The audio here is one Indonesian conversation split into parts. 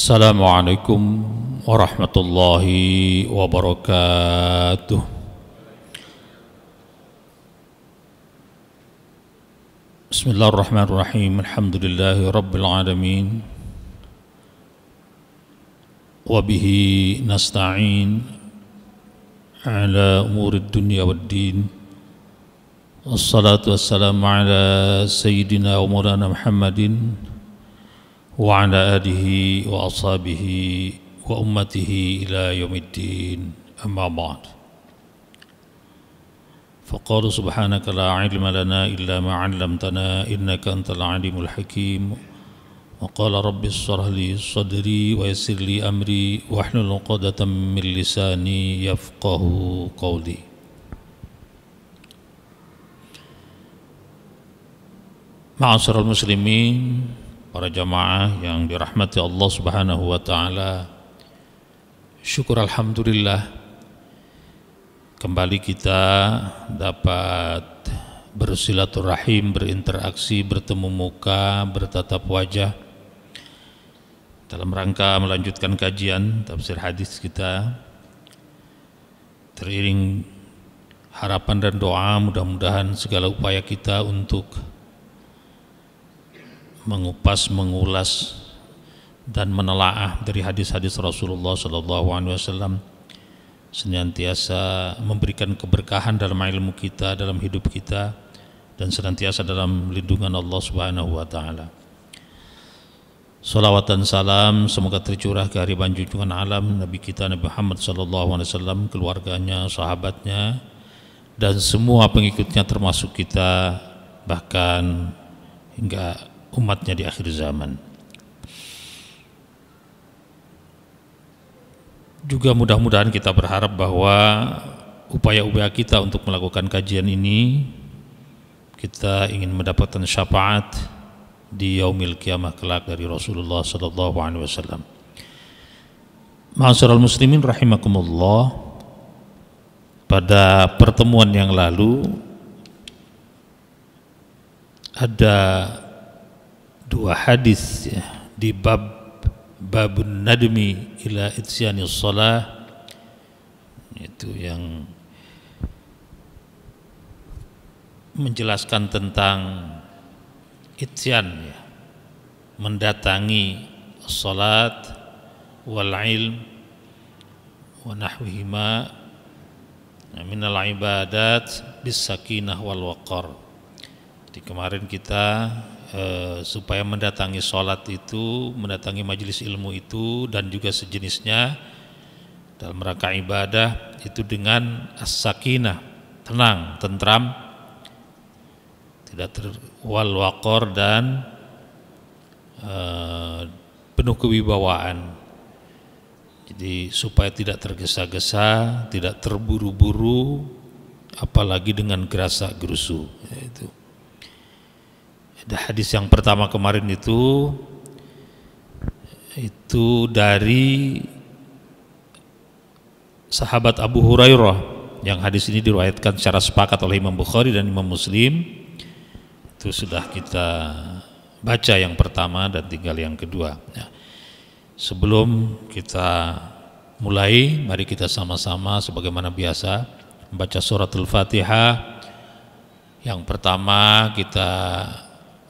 Assalamualaikum warahmatullahi wabarakatuh. Bismillahirrahmanirrahim. Alhamdulillahi rabbil alamin. Wa nasta'in ala umuri dunya waddin. Wassalatu wassalamu ala sayyidina wa Muhammadin. وعلى آله وأصحابه وأمته إلى يوم الدين أما بعد فقال سبحانك لا علم لنا إلا ما علمتنا إنك أنت العليم الحكيم وقال رب اشرح لي صدري ويسر لي أمري واحلل عقدة من لساني يفقه قولي معاشر المسلمين para jamaah yang dirahmati Allah Subhanahu wa taala. Syukur alhamdulillah kembali kita dapat bersilaturahim, berinteraksi, bertemu muka, bertatap wajah dalam rangka melanjutkan kajian tafsir hadis kita teriring harapan dan doa mudah-mudahan segala upaya kita untuk mengupas, mengulas dan menelaah dari hadis-hadis Rasulullah Shallallahu Alaihi Wasallam senantiasa memberikan keberkahan dalam ilmu kita, dalam hidup kita dan senantiasa dalam lindungan Allah Subhanahu wa taala. Salawat dan salam semoga tercurah ke hari junjungan alam Nabi kita Nabi Muhammad sallallahu alaihi wasallam, keluarganya, sahabatnya dan semua pengikutnya termasuk kita bahkan hingga umatnya di akhir zaman. Juga mudah-mudahan kita berharap bahwa upaya-upaya kita untuk melakukan kajian ini kita ingin mendapatkan syafaat di yaumil kiamah kelak dari Rasulullah sallallahu alaihi wasallam. Ma'asyiral muslimin rahimakumullah. Pada pertemuan yang lalu ada dua hadis ya, di bab babun nadmi ila itsyani shalah itu yang menjelaskan tentang itsyan ya, mendatangi salat wal ilm wa nahwihima al ibadat bis sakinah wal waqar. di kemarin kita Eh, supaya mendatangi sholat itu, mendatangi majelis ilmu itu dan juga sejenisnya dalam rangka ibadah itu dengan as-sakinah, tenang, tentram, tidak terwal wakor dan eh, penuh kewibawaan. Jadi supaya tidak tergesa-gesa, tidak terburu-buru, apalagi dengan gerasa gerusu. Itu. Hadis yang pertama kemarin itu itu dari sahabat Abu Hurairah yang hadis ini diriwayatkan secara sepakat oleh Imam Bukhari dan Imam Muslim itu sudah kita baca yang pertama dan tinggal yang kedua. Nah, sebelum kita mulai, mari kita sama-sama sebagaimana biasa membaca suratul Fatihah. Yang pertama kita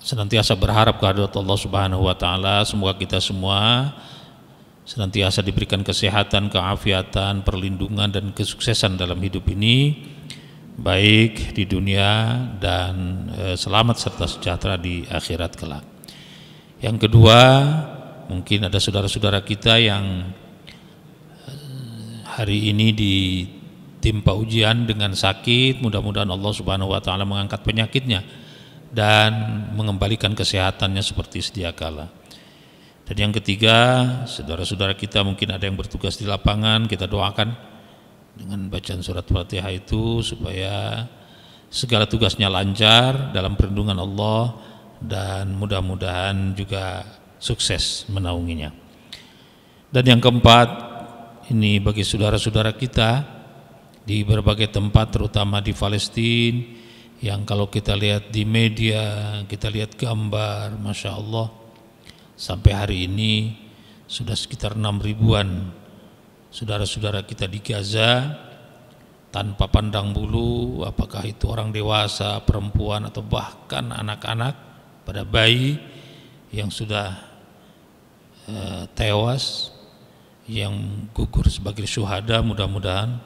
senantiasa berharap kehadirat Allah Subhanahu wa taala semoga kita semua senantiasa diberikan kesehatan, keafiatan, perlindungan dan kesuksesan dalam hidup ini baik di dunia dan eh, selamat serta sejahtera di akhirat kelak. Yang kedua, mungkin ada saudara-saudara kita yang eh, hari ini ditimpa ujian dengan sakit, mudah-mudahan Allah Subhanahu wa taala mengangkat penyakitnya dan mengembalikan kesehatannya seperti sedia kala. Dan yang ketiga, saudara-saudara kita mungkin ada yang bertugas di lapangan, kita doakan dengan bacaan surat Fatihah itu supaya segala tugasnya lancar dalam perlindungan Allah dan mudah-mudahan juga sukses menaunginya. Dan yang keempat, ini bagi saudara-saudara kita di berbagai tempat terutama di Palestina yang kalau kita lihat di media, kita lihat gambar, Masya Allah, sampai hari ini sudah sekitar enam ribuan saudara-saudara kita di Gaza tanpa pandang bulu apakah itu orang dewasa, perempuan atau bahkan anak-anak pada bayi yang sudah e, tewas yang gugur sebagai syuhada mudah-mudahan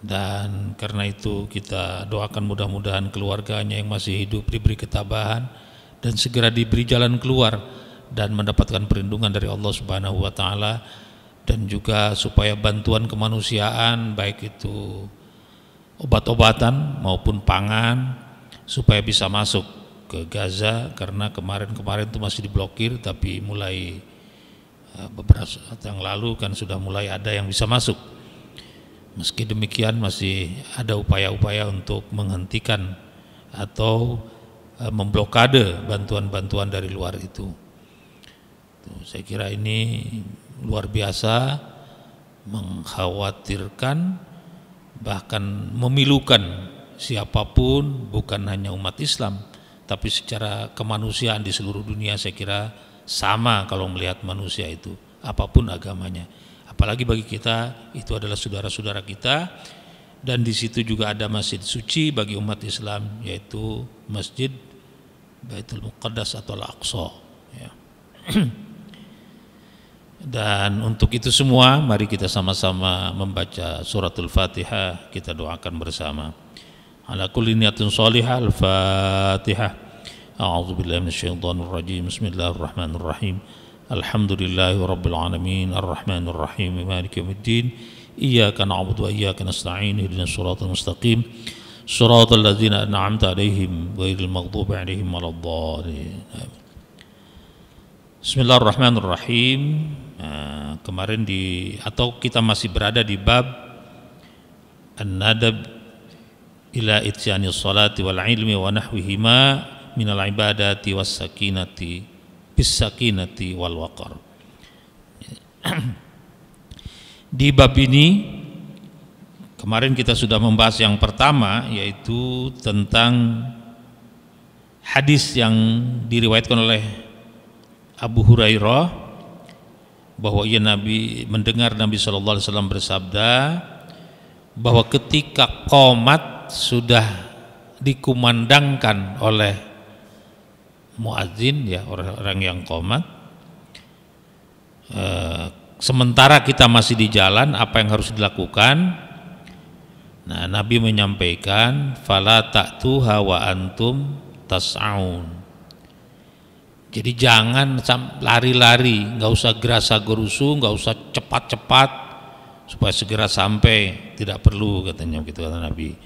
dan karena itu kita doakan mudah-mudahan keluarganya yang masih hidup diberi ketabahan dan segera diberi jalan keluar dan mendapatkan perlindungan dari Allah Subhanahu wa taala dan juga supaya bantuan kemanusiaan baik itu obat-obatan maupun pangan supaya bisa masuk ke Gaza karena kemarin-kemarin itu masih diblokir tapi mulai eh, beberapa saat yang lalu kan sudah mulai ada yang bisa masuk Meski demikian masih ada upaya-upaya untuk menghentikan atau e, memblokade bantuan-bantuan dari luar itu. saya kira ini luar biasa mengkhawatirkan bahkan memilukan siapapun bukan hanya umat Islam tapi secara kemanusiaan di seluruh dunia saya kira sama kalau melihat manusia itu apapun agamanya apalagi bagi kita itu adalah saudara-saudara kita dan di situ juga ada masjid suci bagi umat Islam yaitu Masjid Baitul Muqaddas atau Al-Aqsa ya. Dan untuk itu semua mari kita sama-sama membaca suratul Fatihah kita doakan bersama. Ala kulli niyatin shalihah Al-Fatihah. A'udzu billahi minasyaitonir rajim. Bismillahirrahmanirrahim. Alhamdulillahirrabbilalamin Ar-Rahmanirrahim Malik yamuddin Iyaka na'budu wa iyaka nasta'in Hidina surat al-mustaqim Surat al-lazina an'amta alaihim Wairil maghdubi alaihim al-adhalin Bismillahirrahmanirrahim eh, Kemarin di Atau kita masih berada di bab An-nadab Ila itsyani salati wal ilmi Wa nahwihima Minal ibadati was sakinati bisakinati wal waqar. Di bab ini kemarin kita sudah membahas yang pertama yaitu tentang hadis yang diriwayatkan oleh Abu Hurairah bahwa ia Nabi mendengar Nabi Shallallahu Alaihi Wasallam bersabda bahwa ketika komat sudah dikumandangkan oleh Muazin ya orang-orang yang komat e, sementara kita masih di jalan apa yang harus dilakukan nah Nabi menyampaikan fala tuha hawa antum tas'aun jadi jangan lari-lari nggak usah gerasa gerusu nggak usah cepat-cepat supaya segera sampai tidak perlu katanya begitu kata Nabi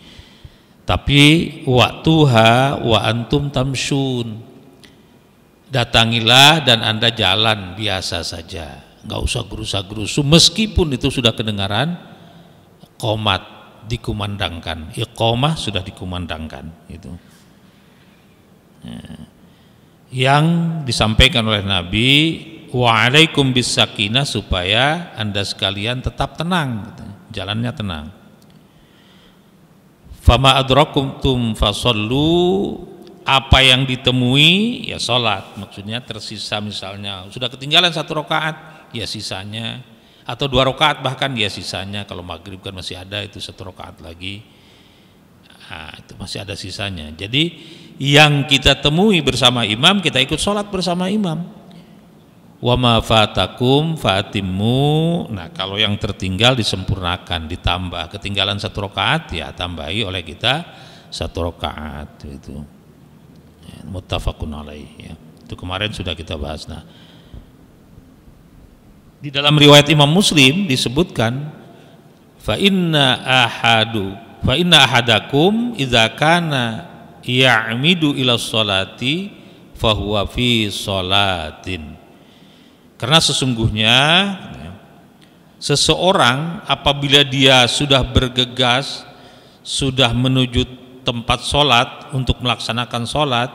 tapi waktuha wa antum tamsun datangilah dan anda jalan biasa saja nggak usah gerusa-gerusu meskipun itu sudah kedengaran komat dikumandangkan iqomah sudah dikumandangkan itu ya. yang disampaikan oleh Nabi wa'alaikum bisakina supaya anda sekalian tetap tenang gitu. jalannya tenang fama adrakum tum fasallu apa yang ditemui ya sholat maksudnya tersisa misalnya sudah ketinggalan satu rokaat ya sisanya atau dua rokaat bahkan ya sisanya kalau maghrib kan masih ada itu satu rokaat lagi nah, itu masih ada sisanya jadi yang kita temui bersama imam kita ikut sholat bersama imam wama fatakum fatimu nah kalau yang tertinggal disempurnakan ditambah ketinggalan satu rokaat ya tambahi oleh kita satu rokaat itu muttafaqun alaih ya. Itu kemarin sudah kita bahas. Nah, di dalam riwayat Imam Muslim disebutkan fa inna ahadu fa inna ahadakum idza kana ya'midu ila sholati huwa fi sholatin. Karena sesungguhnya ya, seseorang apabila dia sudah bergegas sudah menuju tempat sholat untuk melaksanakan sholat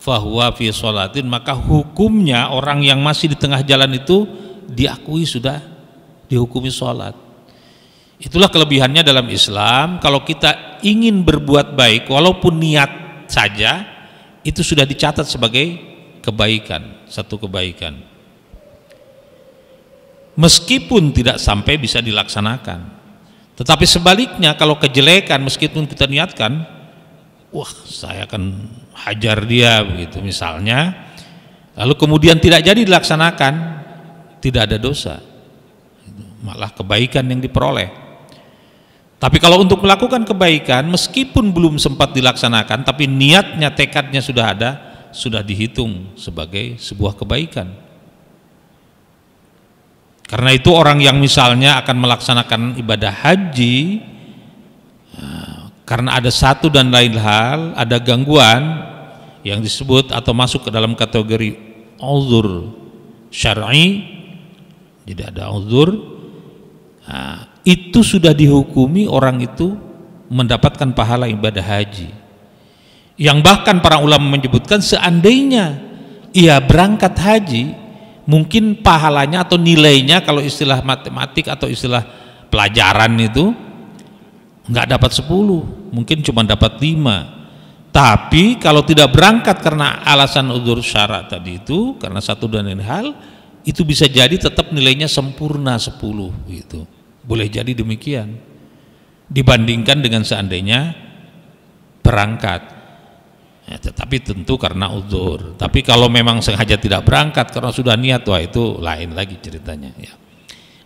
fahuwa fi sholatin maka hukumnya orang yang masih di tengah jalan itu diakui sudah dihukumi sholat itulah kelebihannya dalam Islam kalau kita ingin berbuat baik walaupun niat saja itu sudah dicatat sebagai kebaikan satu kebaikan meskipun tidak sampai bisa dilaksanakan tetapi sebaliknya kalau kejelekan meskipun kita niatkan wah saya akan hajar dia begitu misalnya lalu kemudian tidak jadi dilaksanakan tidak ada dosa malah kebaikan yang diperoleh tapi kalau untuk melakukan kebaikan meskipun belum sempat dilaksanakan tapi niatnya tekadnya sudah ada sudah dihitung sebagai sebuah kebaikan karena itu orang yang misalnya akan melaksanakan ibadah haji karena ada satu dan lain hal, ada gangguan yang disebut atau masuk ke dalam kategori uzur syar'i. Jadi ada uzur nah, itu sudah dihukumi orang itu mendapatkan pahala ibadah haji. Yang bahkan para ulama menyebutkan seandainya ia berangkat haji, mungkin pahalanya atau nilainya kalau istilah matematik atau istilah pelajaran itu nggak dapat 10 mungkin cuma dapat lima tapi kalau tidak berangkat karena alasan udur syarat tadi itu karena satu dan lain hal itu bisa jadi tetap nilainya sempurna 10 gitu boleh jadi demikian dibandingkan dengan seandainya berangkat ya, tetapi tentu karena udur tapi kalau memang sengaja tidak berangkat karena sudah niat wah itu lain lagi ceritanya ya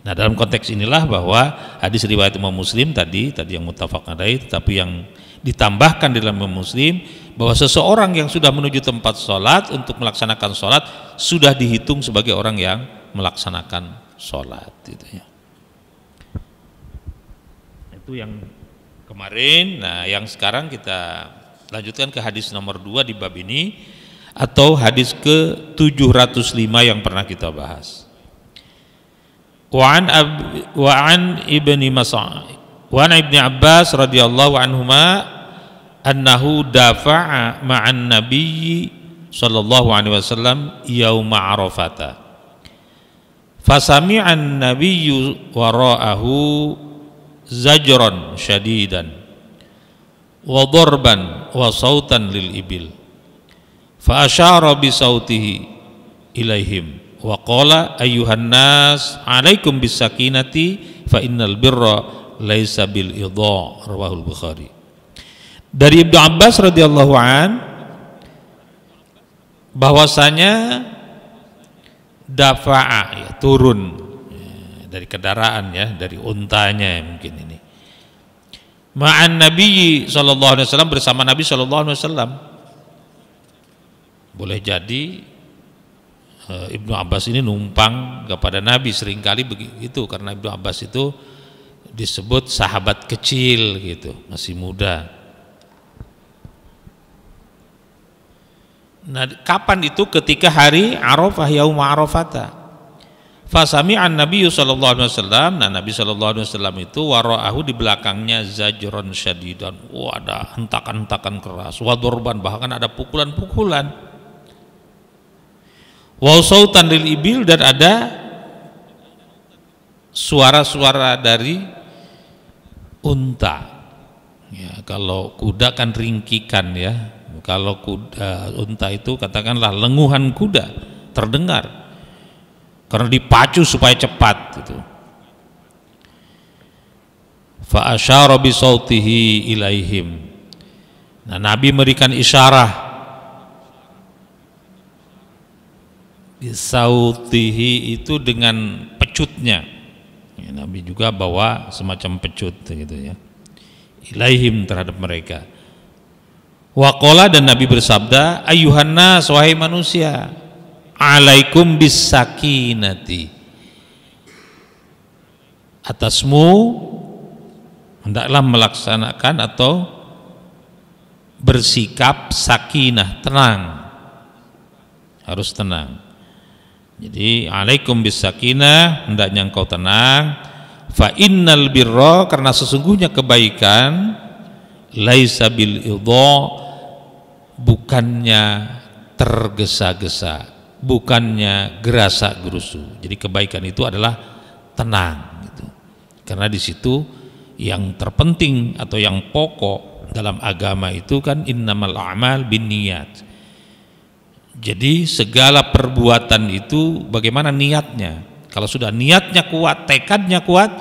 Nah dalam konteks inilah bahwa hadis riwayat Imam Muslim tadi, tadi yang mutafak alaih, tetapi yang ditambahkan di dalam Imam Muslim bahwa seseorang yang sudah menuju tempat sholat untuk melaksanakan sholat sudah dihitung sebagai orang yang melaksanakan sholat. Gitu ya. Itu yang kemarin. Nah yang sekarang kita lanjutkan ke hadis nomor dua di bab ini atau hadis ke 705 yang pernah kita bahas. وعن أب وعن ابن مسعود وعن ابن عباس رضي الله عنهما أنه دافع مع النبي صلى الله عليه وسلم يوم عرفة فسمع النبي وراءه زجرا شديدا وضربا وصوتا للإبل فأشار بصوته إليهم waqala ayyuhan nas alaikum bisakinati fa innal birra laisa bil idha rawahul bukhari dari Ibnu Abbas radhiyallahu an bahwasanya dafa'a ya, turun ya, dari kendaraan ya dari untanya ya, mungkin ini ma'an nabi sallallahu alaihi wasallam bersama nabi sallallahu alaihi wasallam boleh jadi Eh, Ibnu Abbas ini numpang kepada Nabi seringkali begitu karena Ibnu Abbas itu disebut sahabat kecil gitu, masih muda. Nah, kapan itu ketika hari Arafah yauma Arafata. an Nabi sallallahu alaihi wasallam, nah Nabi sallallahu alaihi wasallam itu warahu di belakangnya zajron syadidan. Wah, oh, ada hentakan-hentakan keras, wadurban bahkan ada pukulan-pukulan. Wausau tandil ibil dan ada suara-suara dari unta. Ya, kalau kuda kan ringkikan ya. Kalau kuda unta itu katakanlah lenguhan kuda terdengar karena dipacu supaya cepat gitu. Fa bi sautihi ilaihim. Nah, Nabi memberikan isyarah bisautihi itu dengan pecutnya ya, Nabi juga bawa semacam pecut gitu ya ilaihim terhadap mereka Wakola dan Nabi bersabda ayuhanna wahai manusia alaikum bisakinati atasmu hendaklah melaksanakan atau bersikap sakinah tenang harus tenang jadi alaikum bisakinah hendaknya engkau tenang fa innal birra karena sesungguhnya kebaikan laisa bil idha bukannya tergesa-gesa, bukannya gerasa gerusu. Jadi kebaikan itu adalah tenang gitu. Karena di situ yang terpenting atau yang pokok dalam agama itu kan innamal a'mal bin niat jadi segala perbuatan itu bagaimana niatnya? Kalau sudah niatnya kuat, tekadnya kuat,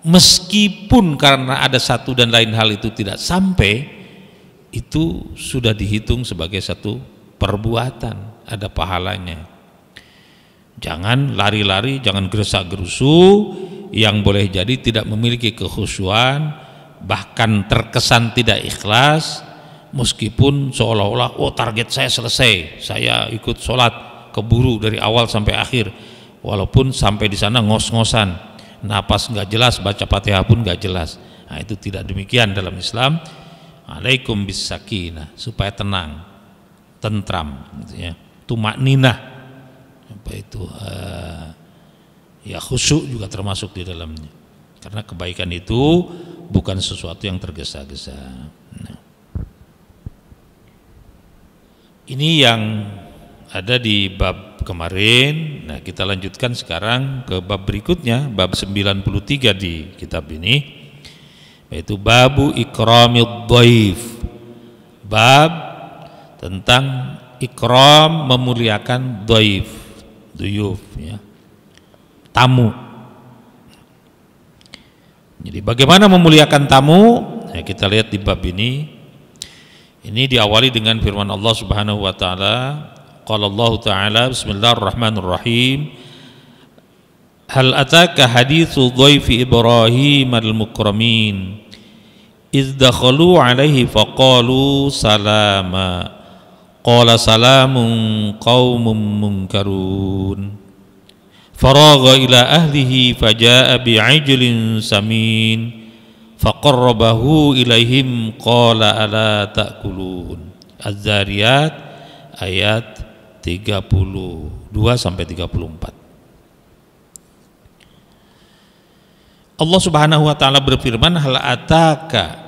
meskipun karena ada satu dan lain hal itu tidak sampai, itu sudah dihitung sebagai satu perbuatan, ada pahalanya. Jangan lari-lari, jangan gerusa gerusu yang boleh jadi tidak memiliki kekhusyuan, bahkan terkesan tidak ikhlas, meskipun seolah-olah oh target saya selesai saya ikut sholat keburu dari awal sampai akhir walaupun sampai di sana ngos-ngosan napas nggak jelas baca fatihah pun nggak jelas nah, itu tidak demikian dalam Islam alaikum bisakinah supaya tenang tentram gitu ya tumak ninah apa itu uh, ya khusyuk juga termasuk di dalamnya karena kebaikan itu bukan sesuatu yang tergesa-gesa nah. Ini yang ada di bab kemarin. Nah, kita lanjutkan sekarang ke bab berikutnya, bab 93 di kitab ini yaitu babu ikramid dhaif. Bab tentang ikram memuliakan dhaif, duyuf ya. Tamu. Jadi bagaimana memuliakan tamu? Nah, kita lihat di bab ini ini diawali dengan firman Allah Subhanahu wa taala, qala Allah taala bismillahirrahmanirrahim. Hal ataka hadithu dhaifi Ibrahim al-mukramin. إذ دخلوا عليه فقالوا سلاما قال سلام قوم منكرون فراغ إلى أهله faqarrabahu ilaihim qala ala ta'kulun Az-Zariyat ayat 32 sampai 34 Allah Subhanahu wa taala berfirman hal ataka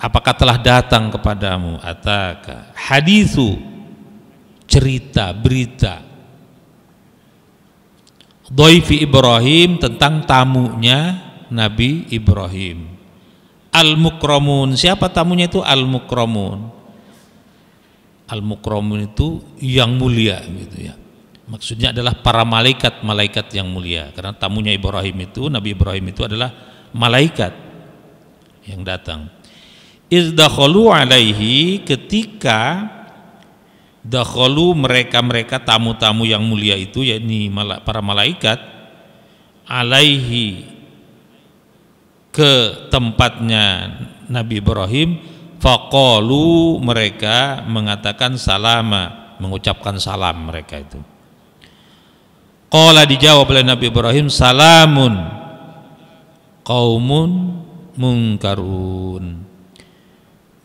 apakah telah datang kepadamu ataka hadithu cerita berita Doifi Ibrahim tentang tamunya Nabi Ibrahim Al-Mukromun siapa tamunya itu Al-Mukromun Al-Mukromun itu yang mulia gitu ya maksudnya adalah para malaikat-malaikat yang mulia karena tamunya Ibrahim itu Nabi Ibrahim itu adalah malaikat yang datang izdakhulu alaihi ketika dakhulu mereka-mereka tamu-tamu yang mulia itu yakni para malaikat alaihi ke tempatnya Nabi Ibrahim faqalu mereka mengatakan salama mengucapkan salam mereka itu Qala dijawab oleh Nabi Ibrahim salamun qaumun mungkarun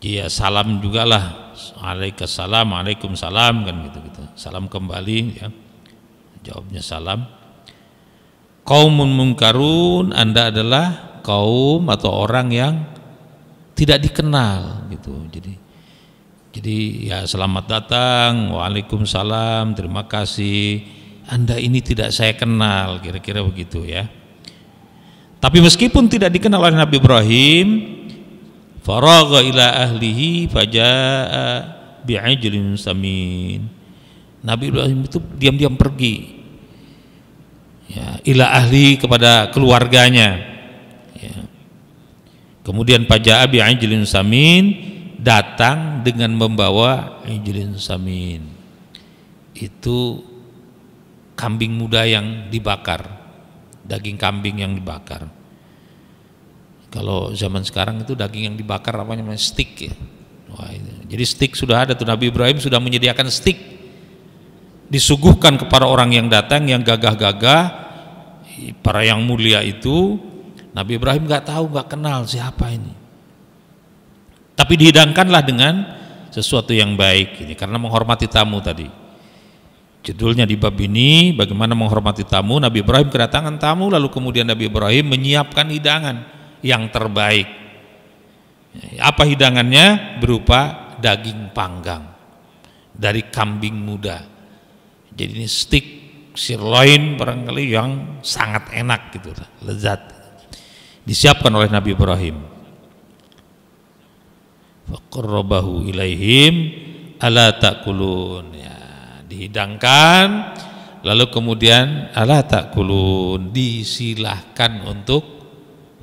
dia salam juga lah alaikassalam alaikum salam kan gitu gitu salam kembali ya jawabnya salam kaumun mungkarun anda adalah kaum atau orang yang tidak dikenal gitu. Jadi jadi ya selamat datang, waalaikumsalam, terima kasih. Anda ini tidak saya kenal, kira-kira begitu ya. Tapi meskipun tidak dikenal oleh Nabi Ibrahim, faragha ila ahlihi fajaa bi'ajlin samin. Nabi Ibrahim itu diam-diam pergi. Ya, ila ahli kepada keluarganya Kemudian Paja Abi ajlin samin datang dengan membawa ajlin samin. Itu kambing muda yang dibakar, daging kambing yang dibakar. Kalau zaman sekarang itu daging yang dibakar apa namanya stick ya. Wah, Jadi stick sudah ada tuh Nabi Ibrahim sudah menyediakan stick disuguhkan kepada orang yang datang yang gagah-gagah para yang mulia itu Nabi Ibrahim nggak tahu, nggak kenal siapa ini. Tapi dihidangkanlah dengan sesuatu yang baik ini karena menghormati tamu tadi. Judulnya di bab ini bagaimana menghormati tamu. Nabi Ibrahim kedatangan tamu lalu kemudian Nabi Ibrahim menyiapkan hidangan yang terbaik. Apa hidangannya? Berupa daging panggang dari kambing muda. Jadi ini stik sirloin barangkali yang sangat enak gitu, lezat disiapkan oleh Nabi Ibrahim Fakrobahu ilaihim ala takulun ya dihidangkan lalu kemudian ala takulun disilahkan untuk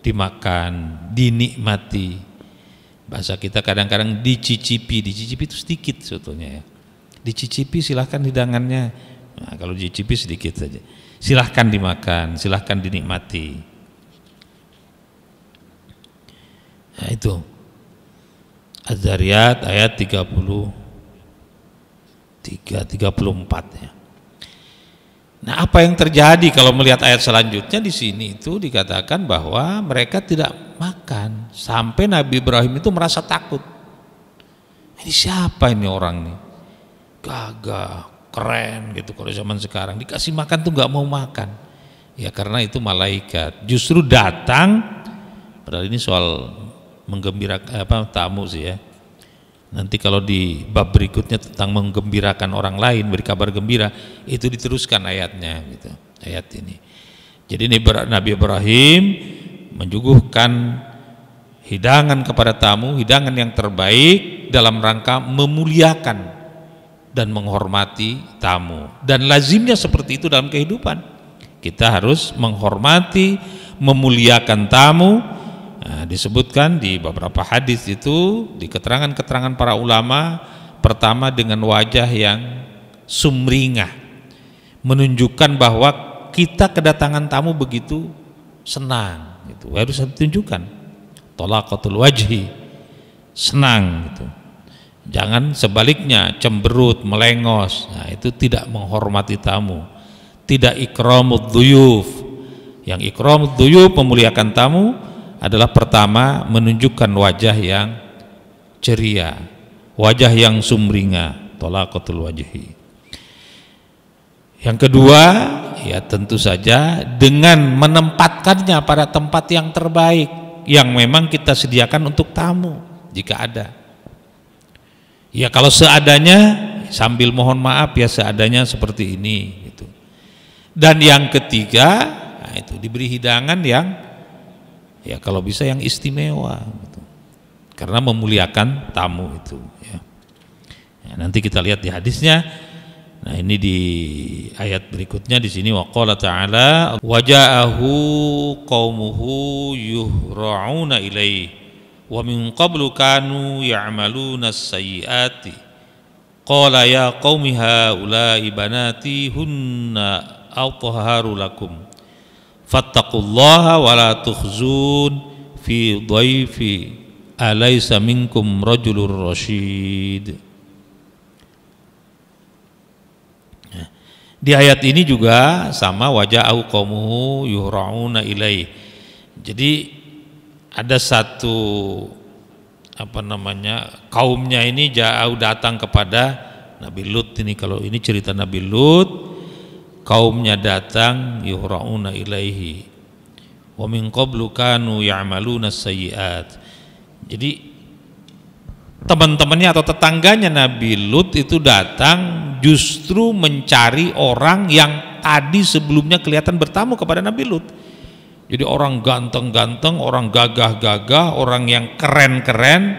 dimakan dinikmati bahasa kita kadang-kadang dicicipi dicicipi itu sedikit sebetulnya ya dicicipi silahkan hidangannya nah, kalau dicicipi sedikit saja silahkan dimakan silahkan dinikmati Ya itu. Az-Zariyat ayat 30 3 34 ya. Nah, apa yang terjadi kalau melihat ayat selanjutnya di sini itu dikatakan bahwa mereka tidak makan sampai Nabi Ibrahim itu merasa takut. Ini siapa ini orang nih? Gagah, keren gitu kalau zaman sekarang dikasih makan tuh nggak mau makan. Ya karena itu malaikat. Justru datang padahal ini soal menggembirakan apa tamu sih ya. Nanti kalau di bab berikutnya tentang menggembirakan orang lain, beri kabar gembira, itu diteruskan ayatnya gitu. Ayat ini. Jadi ini Nabi Ibrahim menjuguhkan hidangan kepada tamu, hidangan yang terbaik dalam rangka memuliakan dan menghormati tamu. Dan lazimnya seperti itu dalam kehidupan. Kita harus menghormati, memuliakan tamu, Nah, disebutkan di beberapa hadis itu di keterangan-keterangan para ulama pertama dengan wajah yang sumringah menunjukkan bahwa kita kedatangan tamu begitu senang itu harus ditunjukkan tolakotul wajhi senang gitu jangan sebaliknya cemberut melengos nah itu tidak menghormati tamu tidak ikramud duyuf yang ikramud duyuf memuliakan tamu adalah pertama menunjukkan wajah yang ceria, wajah yang sumringah, tolakotul wajhi. Yang kedua, ya tentu saja dengan menempatkannya pada tempat yang terbaik yang memang kita sediakan untuk tamu jika ada. Ya kalau seadanya sambil mohon maaf ya seadanya seperti ini gitu. Dan yang ketiga, nah itu diberi hidangan yang ya kalau bisa yang istimewa gitu. karena memuliakan tamu itu ya. ya nanti kita lihat di hadisnya nah ini di ayat berikutnya di sini waqala ta'ala waja'ahu qaumuhu yuhra'una ilai wa min qablu kanu ya'maluna sayyiati qala ya qaumi haula'i banati hunna athaharu lakum fattaqullaha wa la tukhzun fi dhaifi alaysa minkum rajulur rasyid Di ayat ini juga sama waja'au qaumuhu yurauna ilai Jadi ada satu apa namanya kaumnya ini jauh datang kepada Nabi Lut ini kalau ini cerita Nabi Lut kaumnya datang yuhra'una ilaihi wa min qablu kanu ya'maluna sayiat jadi teman-temannya atau tetangganya Nabi Lut itu datang justru mencari orang yang tadi sebelumnya kelihatan bertamu kepada Nabi Lut jadi orang ganteng-ganteng, orang gagah-gagah, orang yang keren-keren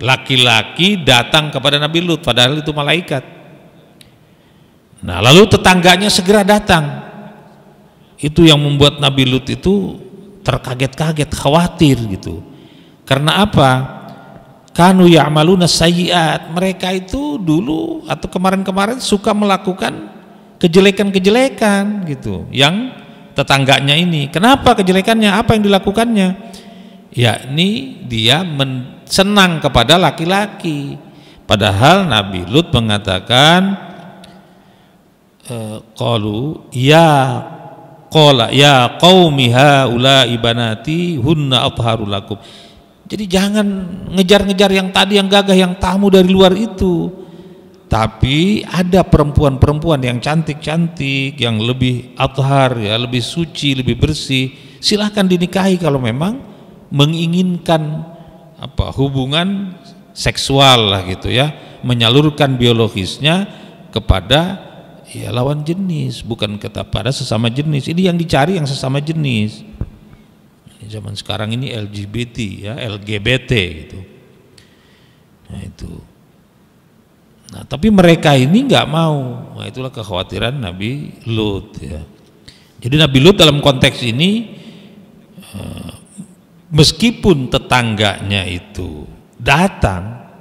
laki-laki datang kepada Nabi Lut padahal itu malaikat Nah, lalu tetangganya segera datang. Itu yang membuat Nabi Lut itu terkaget-kaget, khawatir gitu. Karena apa? Kanu ya'maluna sayiat. Mereka itu dulu atau kemarin-kemarin suka melakukan kejelekan-kejelekan gitu. Yang tetangganya ini. Kenapa kejelekannya? Apa yang dilakukannya? Yakni dia senang kepada laki-laki. Padahal Nabi Lut mengatakan qalu ya qala ya qaumi haula ibanati hunna atharu lakum. Jadi jangan ngejar-ngejar yang tadi yang gagah yang tamu dari luar itu. Tapi ada perempuan-perempuan yang cantik-cantik, yang lebih athar ya, lebih suci, lebih bersih. Silahkan dinikahi kalau memang menginginkan apa hubungan seksual lah gitu ya, menyalurkan biologisnya kepada ya lawan jenis bukan kata pada sesama jenis ini yang dicari yang sesama jenis ini zaman sekarang ini LGBT ya LGBT gitu nah itu nah tapi mereka ini nggak mau nah, itulah kekhawatiran Nabi Lut ya jadi Nabi Lut dalam konteks ini eh, meskipun tetangganya itu datang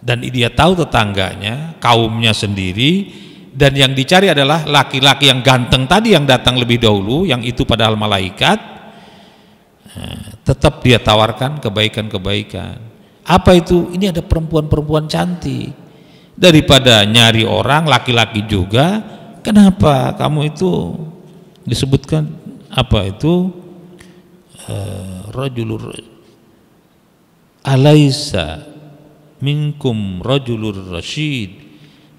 dan dia tahu tetangganya kaumnya sendiri dan yang dicari adalah laki-laki yang ganteng tadi yang datang lebih dahulu yang itu padahal malaikat eh, tetap dia tawarkan kebaikan-kebaikan apa itu ini ada perempuan-perempuan cantik daripada nyari orang laki-laki juga kenapa kamu itu disebutkan apa itu eh, rajulur alaisa minkum rajulur rasyid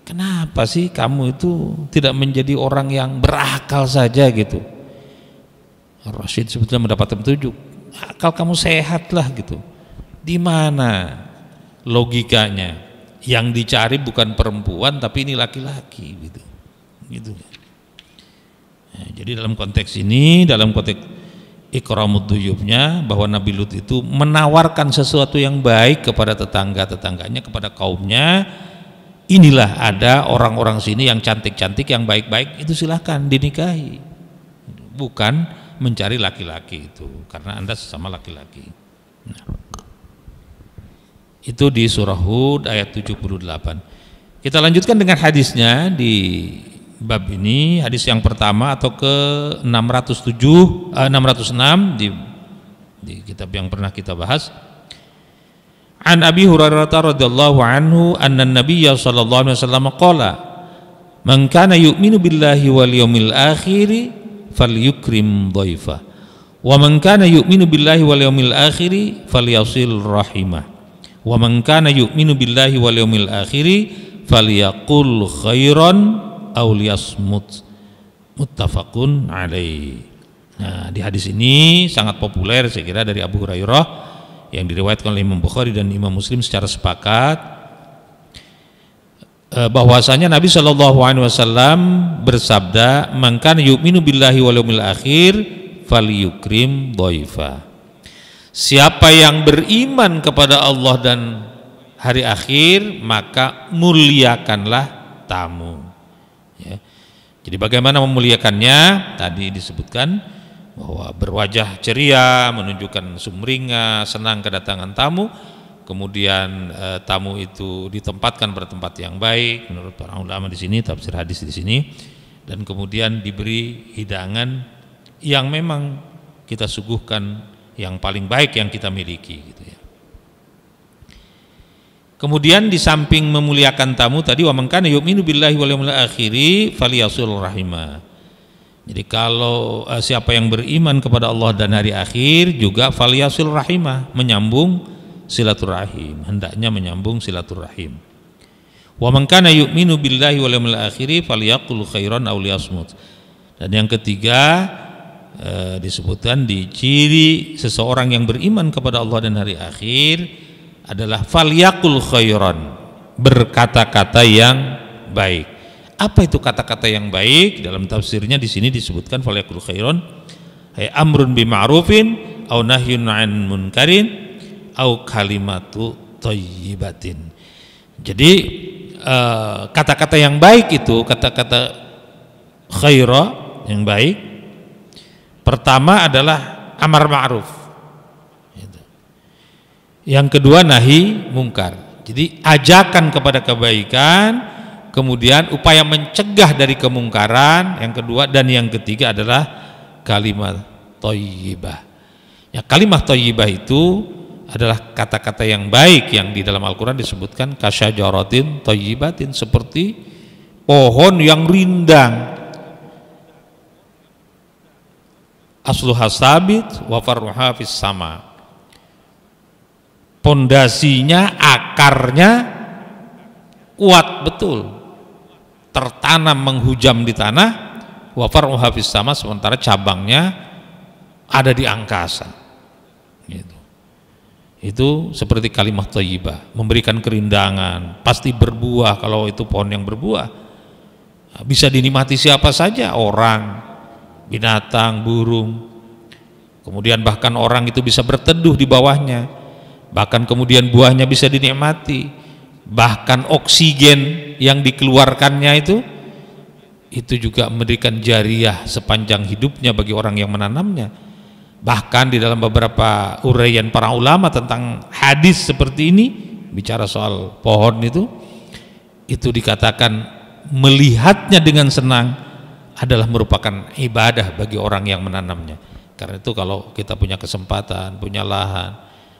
Kenapa sih kamu itu tidak menjadi orang yang berakal saja gitu? Ya, Rasid sebetulnya mendapat petunjuk. Akal kamu sehat lah gitu. Di mana logikanya? Yang dicari bukan perempuan tapi ini laki-laki gitu. Gitu. Nah, jadi dalam konteks ini, dalam konteks ikramut duyubnya bahwa Nabi Lut itu menawarkan sesuatu yang baik kepada tetangga-tetangganya, kepada kaumnya inilah ada orang-orang sini yang cantik-cantik yang baik-baik itu silahkan dinikahi bukan mencari laki-laki itu karena anda sesama laki-laki nah. itu di surah Hud ayat 78 kita lanjutkan dengan hadisnya di bab ini hadis yang pertama atau ke 607 eh, 606 di, di kitab yang pernah kita bahas an Abi Hurairah radhiyallahu anhu anna Nabiyya sallallahu alaihi wasallam qala man kana yu'minu billahi wal yawmil akhir falyukrim dhaifa wa man kana yu'minu billahi wal yawmil akhir falyasil rahimah wa man kana yu'minu billahi wal yawmil akhir falyaqul khairan aw liyasmut muttafaqun alaihi nah di hadis ini sangat populer saya kira dari Abu Hurairah yang diriwayatkan oleh Imam Bukhari dan Imam Muslim secara sepakat eh, bahwasanya Nabi Shallallahu Alaihi Wasallam bersabda maka yu'minu billahi walumil akhir akhir yukrim doifa siapa yang beriman kepada Allah dan hari akhir maka muliakanlah tamu ya. jadi bagaimana memuliakannya tadi disebutkan bahwa berwajah ceria, menunjukkan sumringah, senang kedatangan tamu, kemudian e, tamu itu ditempatkan pada tempat yang baik menurut para ulama di sini, tafsir hadis di sini dan kemudian diberi hidangan yang memang kita suguhkan yang paling baik yang kita miliki gitu ya. Kemudian di samping memuliakan tamu tadi wa man yu'minu billahi wal yawmil akhir falyasul rahimah jadi kalau uh, siapa yang beriman kepada Allah dan hari akhir juga faliyasil rahimah, menyambung silaturahim, hendaknya menyambung silaturahim. Wa man kana yu'minu billahi wal yawmil akhir falyaqul khairan aw liyasmut. Dan yang ketiga uh, disebutkan di ciri seseorang yang beriman kepada Allah dan hari akhir adalah falyaqul khairan, berkata-kata yang baik apa itu kata-kata yang baik? Dalam tafsirnya di sini disebutkan falaqul khairon hay amrun bima'rufin au nahyun 'an munkarin au kalimatu thayyibatin. Jadi eh, kata-kata uh, yang baik itu kata-kata khaira yang baik pertama adalah amar ma'ruf gitu. yang kedua nahi mungkar jadi ajakan kepada kebaikan kemudian upaya mencegah dari kemungkaran yang kedua dan yang ketiga adalah kalimat toyibah ya kalimat toyibah itu adalah kata-kata yang baik yang di dalam Al-Quran disebutkan kasyajaratin toyibatin seperti pohon yang rindang asluha sabit wa farruha sama pondasinya akarnya kuat betul tertanam menghujam di tanah wafar muhafiz sama sementara cabangnya ada di angkasa gitu. itu seperti kalimat thayyibah memberikan kerindangan pasti berbuah kalau itu pohon yang berbuah bisa dinikmati siapa saja orang binatang burung kemudian bahkan orang itu bisa berteduh di bawahnya bahkan kemudian buahnya bisa dinikmati bahkan oksigen yang dikeluarkannya itu itu juga memberikan jariah sepanjang hidupnya bagi orang yang menanamnya bahkan di dalam beberapa uraian para ulama tentang hadis seperti ini bicara soal pohon itu itu dikatakan melihatnya dengan senang adalah merupakan ibadah bagi orang yang menanamnya karena itu kalau kita punya kesempatan punya lahan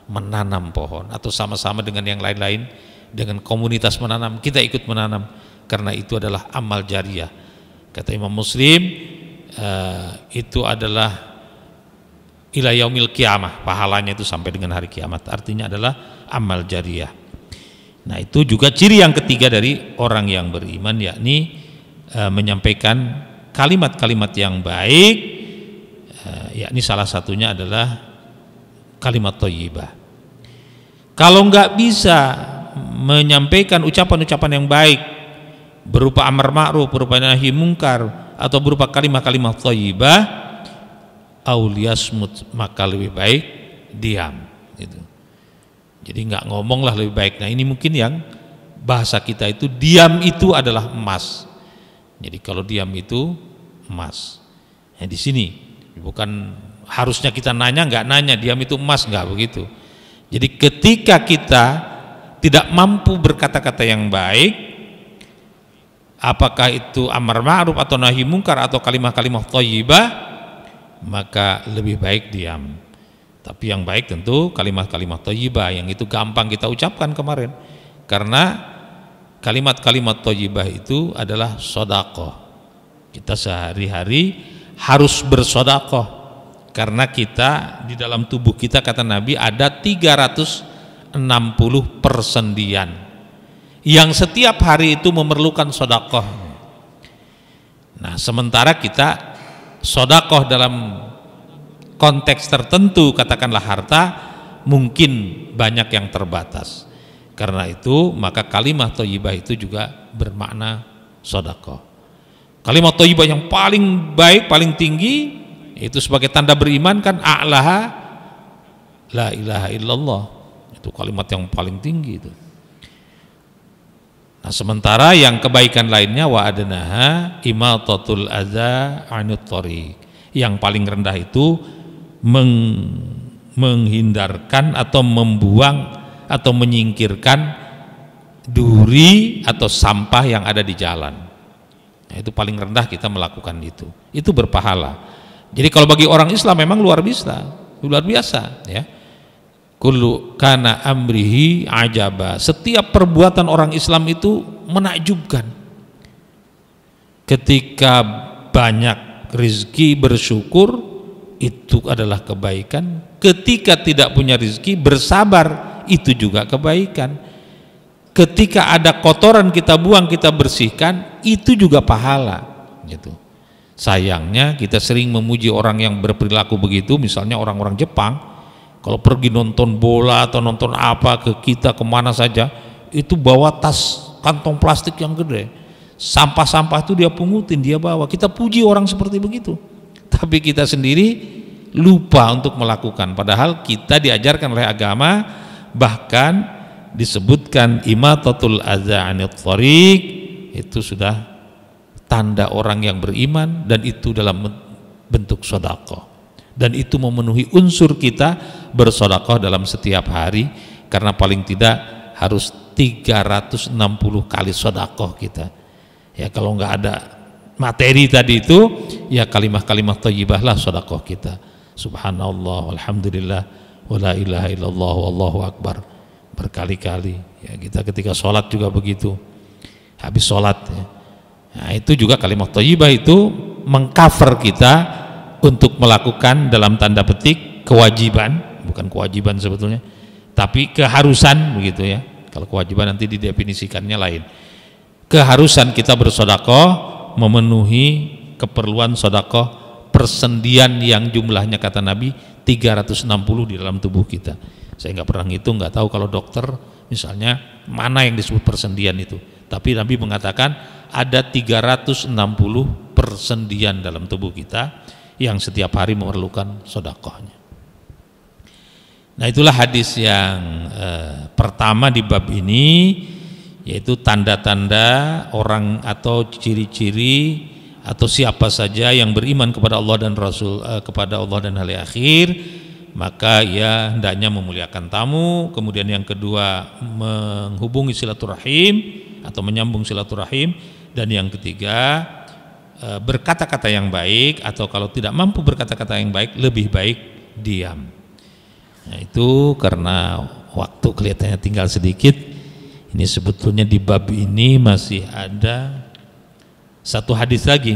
menanam pohon atau sama-sama dengan yang lain-lain dengan komunitas menanam kita ikut menanam karena itu adalah amal jariah kata Imam Muslim eh, itu adalah ila yaumil kiamah pahalanya itu sampai dengan hari kiamat artinya adalah amal jariah nah itu juga ciri yang ketiga dari orang yang beriman yakni eh, menyampaikan kalimat-kalimat yang baik uh, yakni salah satunya adalah kalimat toyibah kalau nggak bisa menyampaikan ucapan-ucapan yang baik berupa amar ma'ruf, berupa nahi mungkar atau berupa kalimat-kalimat thayyibah auliasmut maka lebih baik diam gitu. Jadi nggak ngomonglah lebih baik. Nah, ini mungkin yang bahasa kita itu diam itu adalah emas. Jadi kalau diam itu emas. Ya, di sini bukan harusnya kita nanya nggak nanya diam itu emas nggak begitu. Jadi ketika kita tidak mampu berkata-kata yang baik apakah itu amar ma'ruf atau nahi mungkar atau kalimah-kalimah thayyibah maka lebih baik diam tapi yang baik tentu kalimat-kalimat thayyibah yang itu gampang kita ucapkan kemarin karena kalimat-kalimat thayyibah itu adalah sodako. kita sehari-hari harus bersodako, karena kita di dalam tubuh kita kata Nabi ada 300 60 persendian yang setiap hari itu memerlukan sodakoh nah sementara kita sodakoh dalam konteks tertentu katakanlah harta mungkin banyak yang terbatas karena itu maka kalimat toyibah itu juga bermakna sodakoh kalimat toyibah yang paling baik paling tinggi itu sebagai tanda beriman kan a'laha la ilaha illallah itu kalimat yang paling tinggi itu. Nah, sementara yang kebaikan lainnya wa adenaha imatatul totul anut anutori. Yang paling rendah itu meng, menghindarkan atau membuang atau menyingkirkan duri atau sampah yang ada di jalan. Nah, itu paling rendah kita melakukan itu. Itu berpahala. Jadi kalau bagi orang Islam memang luar biasa, luar biasa ya kulu kana amrihi ajaba setiap perbuatan orang Islam itu menakjubkan ketika banyak rizki bersyukur itu adalah kebaikan ketika tidak punya rizki bersabar itu juga kebaikan ketika ada kotoran kita buang kita bersihkan itu juga pahala gitu sayangnya kita sering memuji orang yang berperilaku begitu misalnya orang-orang Jepang kalau pergi nonton bola atau nonton apa ke kita kemana saja, itu bawa tas kantong plastik yang gede. Sampah-sampah itu dia pungutin, dia bawa. Kita puji orang seperti begitu. Tapi kita sendiri lupa untuk melakukan. Padahal kita diajarkan oleh agama, bahkan disebutkan imatatul adza'anit tariq itu sudah tanda orang yang beriman dan itu dalam bentuk sedekah dan itu memenuhi unsur kita bersodakoh dalam setiap hari karena paling tidak harus 360 kali sodakoh kita ya kalau nggak ada materi tadi itu ya kalimah-kalimah lah sodakoh kita subhanallah Alhamdulillah wala ilaha illallah wallahu akbar berkali-kali ya kita ketika sholat juga begitu habis sholat ya. nah itu juga kalimat thayyibah itu mengcover kita untuk melakukan dalam tanda petik kewajiban bukan kewajiban sebetulnya tapi keharusan begitu ya kalau kewajiban nanti didefinisikannya lain keharusan kita bersodakoh memenuhi keperluan sodakoh persendian yang jumlahnya kata Nabi 360 di dalam tubuh kita saya nggak pernah ngitung nggak tahu kalau dokter misalnya mana yang disebut persendian itu tapi Nabi mengatakan ada 360 persendian dalam tubuh kita yang setiap hari memerlukan sodakohnya. Nah itulah hadis yang eh, pertama di bab ini yaitu tanda-tanda orang atau ciri-ciri atau siapa saja yang beriman kepada Allah dan Rasul eh, kepada Allah dan hari akhir maka ia hendaknya memuliakan tamu kemudian yang kedua menghubungi silaturahim atau menyambung silaturahim dan yang ketiga Eh, berkata-kata yang baik atau kalau tidak mampu berkata-kata yang baik lebih baik diam. Nah, itu karena waktu kelihatannya tinggal sedikit. Ini sebetulnya di bab ini masih ada satu hadis lagi.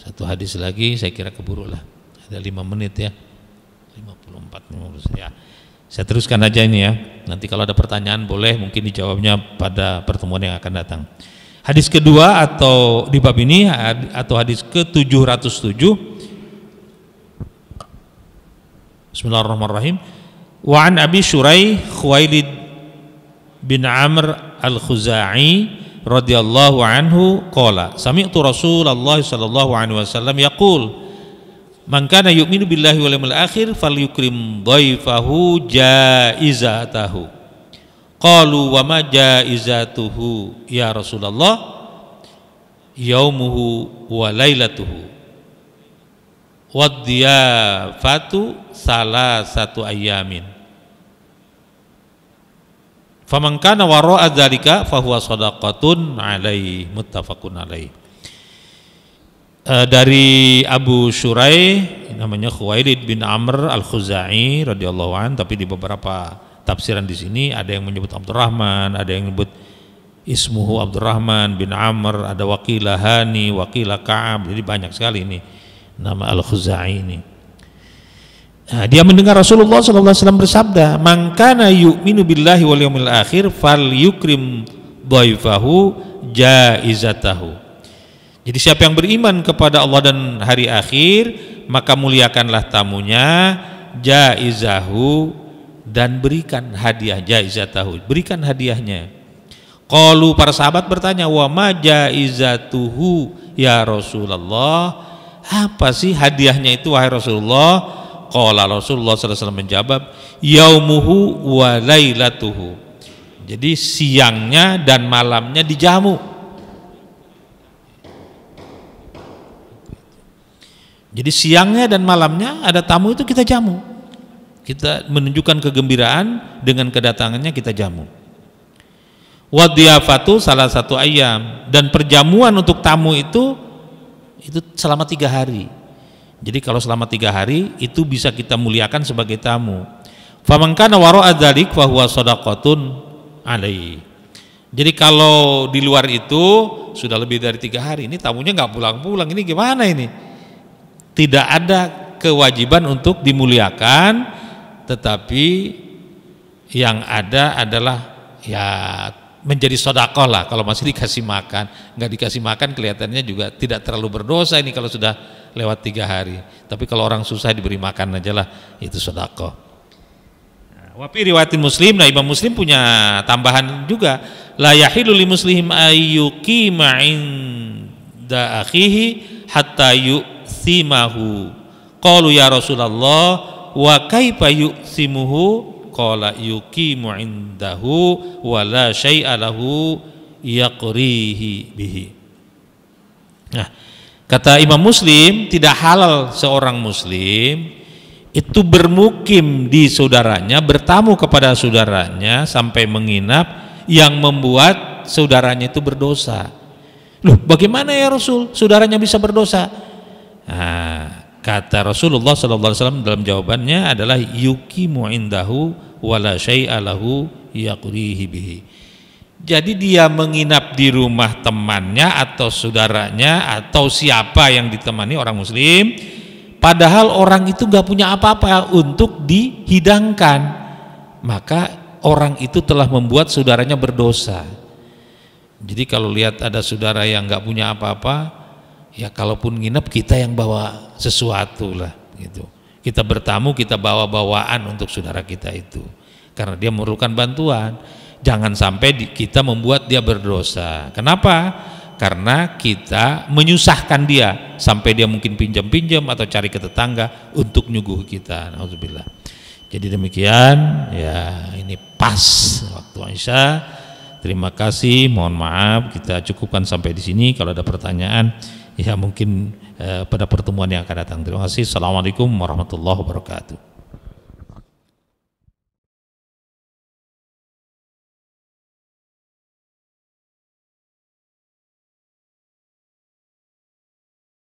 Satu hadis lagi saya kira keburu lah. Ada lima menit ya. 54 menurut saya. Saya teruskan aja ini ya. Nanti kalau ada pertanyaan boleh mungkin dijawabnya pada pertemuan yang akan datang. Hadis kedua atau di bab ini atau hadis ke-707 Bismillahirrahmanirrahim. Wa an Abi Syurai Khuwailid bin Amr Al-Khuzai radhiyallahu anhu qala sami'tu Rasulullah sallallahu alaihi wasallam yaqul Man kana yu'minu billahi wal yawmil akhir falyukrim dhaifahu jaizatahu Qalu wa ma jaizatuhu ya Rasulullah yaumuhu wa lailatuhu wadiyafatu salah satu ayamin faman kana wara'a dzalika fahuwa shadaqatun alaihi muttafaqun alaihi e, dari Abu Shurai namanya Khuwailid bin Amr al-Khuzai radhiyallahu an tapi di beberapa tafsiran di sini ada yang menyebut Abdurrahman, ada yang menyebut ismuhu Abdurrahman bin Amr, ada Wakilah Hani, Wakilah Ka'ab. Jadi banyak sekali ini nama Al-Khuzai ini. Nah, dia mendengar Rasulullah SAW bersabda, "Mangkana yu'minu billahi wal yawmil akhir fal yukrim dhaifahu jaizatahu." Jadi siapa yang beriman kepada Allah dan hari akhir, maka muliakanlah tamunya jaizahu dan berikan hadiah jaizatahu berikan hadiahnya kalau para sahabat bertanya wa ma jaizatuhu ya Rasulullah apa sih hadiahnya itu wahai Rasulullah Qala Rasulullah SAW menjawab yaumuhu wa laylatuhu. jadi siangnya dan malamnya dijamu jadi siangnya dan malamnya ada tamu itu kita jamu kita menunjukkan kegembiraan dengan kedatangannya kita jamu. Wadiyafatu salah satu ayam dan perjamuan untuk tamu itu itu selama tiga hari. Jadi kalau selama tiga hari itu bisa kita muliakan sebagai tamu. Famangkana waro adzalik fahuwa sodakotun alai. Jadi kalau di luar itu sudah lebih dari tiga hari ini tamunya nggak pulang-pulang ini gimana ini? Tidak ada kewajiban untuk dimuliakan tetapi yang ada adalah ya menjadi sodakoh lah kalau masih dikasih makan nggak dikasih makan kelihatannya juga tidak terlalu berdosa ini kalau sudah lewat tiga hari tapi kalau orang susah diberi makan aja lah itu sodako wapi riwayatin muslim nah imam muslim punya tambahan juga la yahilu li muslim ayyuki ma'in da hatta yu'thimahu qalu ya rasulullah wa kaifa yuqsimuhu qala yuqimu indahu wa la syai'a lahu yaqrihi bihi nah kata Imam Muslim tidak halal seorang muslim itu bermukim di saudaranya bertamu kepada saudaranya sampai menginap yang membuat saudaranya itu berdosa loh bagaimana ya Rasul saudaranya bisa berdosa nah Kata Rasulullah sallallahu alaihi wasallam dalam jawabannya adalah yuki indahu wala syai'a lahu yaqrihi bihi. Jadi dia menginap di rumah temannya atau saudaranya atau siapa yang ditemani orang muslim padahal orang itu gak punya apa-apa untuk dihidangkan maka orang itu telah membuat saudaranya berdosa jadi kalau lihat ada saudara yang gak punya apa-apa ya kalaupun nginep kita yang bawa sesuatu lah gitu kita bertamu kita bawa bawaan untuk saudara kita itu karena dia memerlukan bantuan jangan sampai kita membuat dia berdosa kenapa karena kita menyusahkan dia sampai dia mungkin pinjam-pinjam atau cari ke tetangga untuk nyuguh kita alhamdulillah jadi demikian ya ini pas waktu Aisyah terima kasih mohon maaf kita cukupkan sampai di sini kalau ada pertanyaan ya mungkin eh, pada pertemuan yang akan datang. Terima kasih. Assalamualaikum warahmatullahi wabarakatuh.